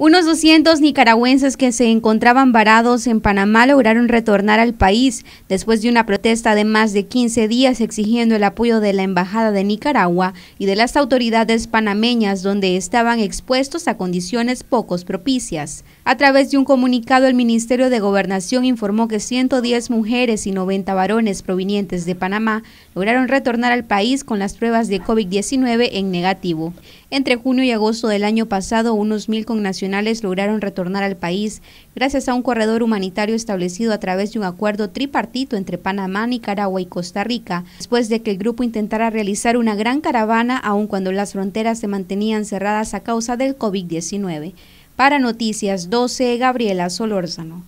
Unos 200 nicaragüenses que se encontraban varados en Panamá lograron retornar al país después de una protesta de más de 15 días exigiendo el apoyo de la Embajada de Nicaragua y de las autoridades panameñas donde estaban expuestos a condiciones pocos propicias. A través de un comunicado el Ministerio de Gobernación informó que 110 mujeres y 90 varones provenientes de Panamá lograron retornar al país con las pruebas de COVID-19 en negativo. Entre junio y agosto del año pasado, unos mil connacionales lograron retornar al país gracias a un corredor humanitario establecido a través de un acuerdo tripartito entre Panamá, Nicaragua y Costa Rica, después de que el grupo intentara realizar una gran caravana aun cuando las fronteras se mantenían cerradas a causa del COVID-19. Para Noticias 12, Gabriela Solórzano.